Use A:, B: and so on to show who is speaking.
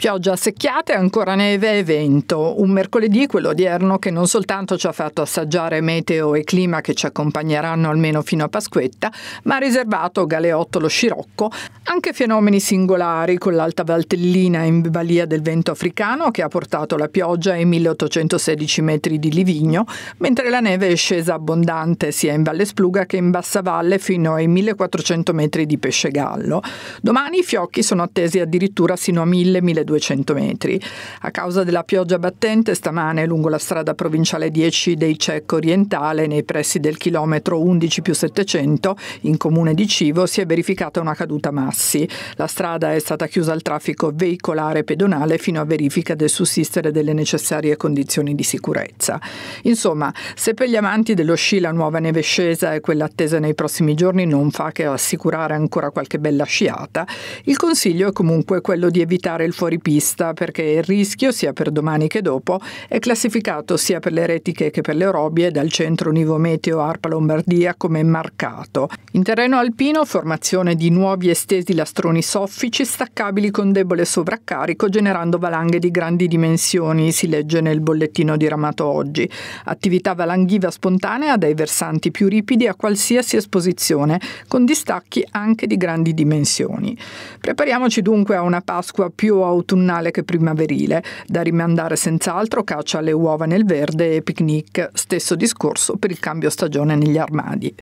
A: Pioggia secchiata e ancora neve e vento. Un mercoledì, quello odierno, che non soltanto ci ha fatto assaggiare meteo e clima che ci accompagneranno almeno fino a Pasquetta, ma ha riservato Galeotto lo Scirocco anche fenomeni singolari con l'alta valtellina in balia del vento africano che ha portato la pioggia ai 1816 metri di Livigno, mentre la neve è scesa abbondante sia in Valle Spluga che in Bassa Valle fino ai 1400 metri di Pescegallo. Domani i fiocchi sono attesi addirittura sino a 1000-1200 1200 metri. A causa della pioggia battente stamane lungo la strada provinciale 10 dei Cecco orientale, nei pressi del chilometro 11 più 700, in comune di Civo, si è verificata una caduta massi. La strada è stata chiusa al traffico veicolare pedonale fino a verifica del sussistere delle necessarie condizioni di sicurezza. Insomma, se per gli amanti dello sci la nuova neve scesa e quella attesa nei prossimi giorni non fa che assicurare ancora qualche bella sciata, il consiglio è comunque quello di evitare il fuori pista perché il rischio sia per domani che dopo è classificato sia per le retiche che per le robbie dal centro Nivo Meteo Arpa Lombardia come marcato. In terreno alpino formazione di nuovi estesi lastroni soffici staccabili con debole sovraccarico generando valanghe di grandi dimensioni, si legge nel bollettino diramato oggi. Attività valanghiva spontanea dai versanti più ripidi a qualsiasi esposizione con distacchi anche di grandi dimensioni. Prepariamoci dunque a una Pasqua più autonoma autunnale che primaverile, da rimandare senz'altro caccia alle uova nel verde e picnic, stesso discorso per il cambio stagione negli armadi.